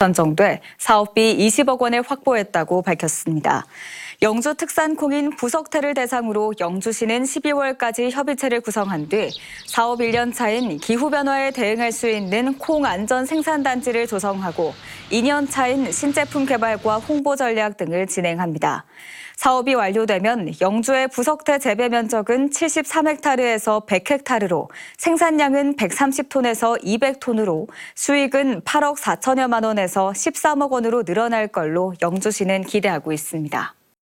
선정돼 사업비 20억 원을 확보했다고 밝혔습니다. 영주 특산콩인 부석태를 대상으로 영주시는 12월까지 협의체를 구성한 뒤 사업 1년 차인 기후변화에 대응할 수 있는 콩 안전 생산단지를 조성하고 2년 차인 신제품 개발과 홍보 전략 등을 진행합니다. 사업이 완료되면 영주의 부석태 재배 면적은 73헥타르에서 100헥타르로 생산량은 130톤에서 200톤으로 수익은 8억 4천여만 원에서 13억 원으로 늘어날 걸로 영주시는 기대하고 있습니다.